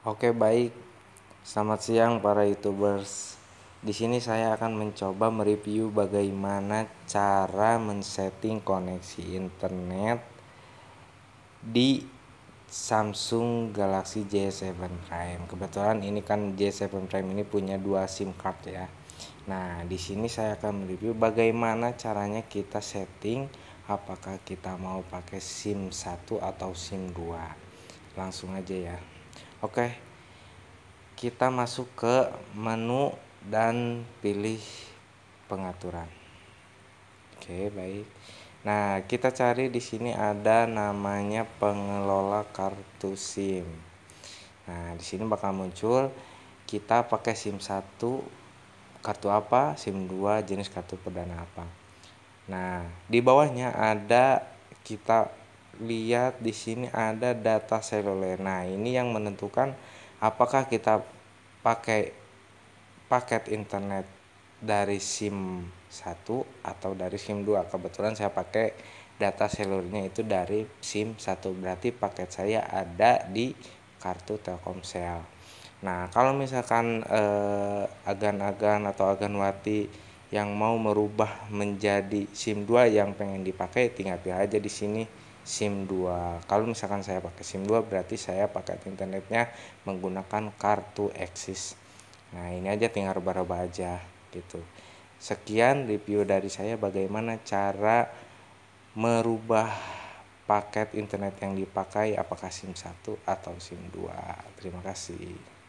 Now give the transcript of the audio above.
Oke, baik. Selamat siang para YouTubers. Di sini saya akan mencoba mereview bagaimana cara men-setting koneksi internet di Samsung Galaxy J7 Prime. Kebetulan ini kan J7 Prime ini punya dua SIM card ya. Nah, di sini saya akan mereview bagaimana caranya kita setting apakah kita mau pakai SIM satu atau SIM 2. Langsung aja ya. Oke. Kita masuk ke menu dan pilih pengaturan. Oke, baik. Nah, kita cari di sini ada namanya pengelola kartu SIM. Nah, di sini bakal muncul kita pakai SIM 1 kartu apa, SIM 2 jenis kartu perdana apa. Nah, di bawahnya ada kita lihat di sini ada data seluler. Nah, ini yang menentukan apakah kita pakai paket internet dari SIM 1 atau dari SIM 2. Kebetulan saya pakai data selulernya itu dari SIM 1. Berarti paket saya ada di kartu Telkomsel. Nah, kalau misalkan agan eh, agan-agan atau agan-wati yang mau merubah menjadi SIM 2 yang pengen dipakai tinggal pilih aja di sini SIM 2. Kalau misalkan saya pakai SIM 2 berarti saya pakai internetnya menggunakan kartu eksis Nah, ini aja tinggal reba aja gitu. Sekian review dari saya bagaimana cara merubah paket internet yang dipakai apakah SIM 1 atau SIM 2. Terima kasih.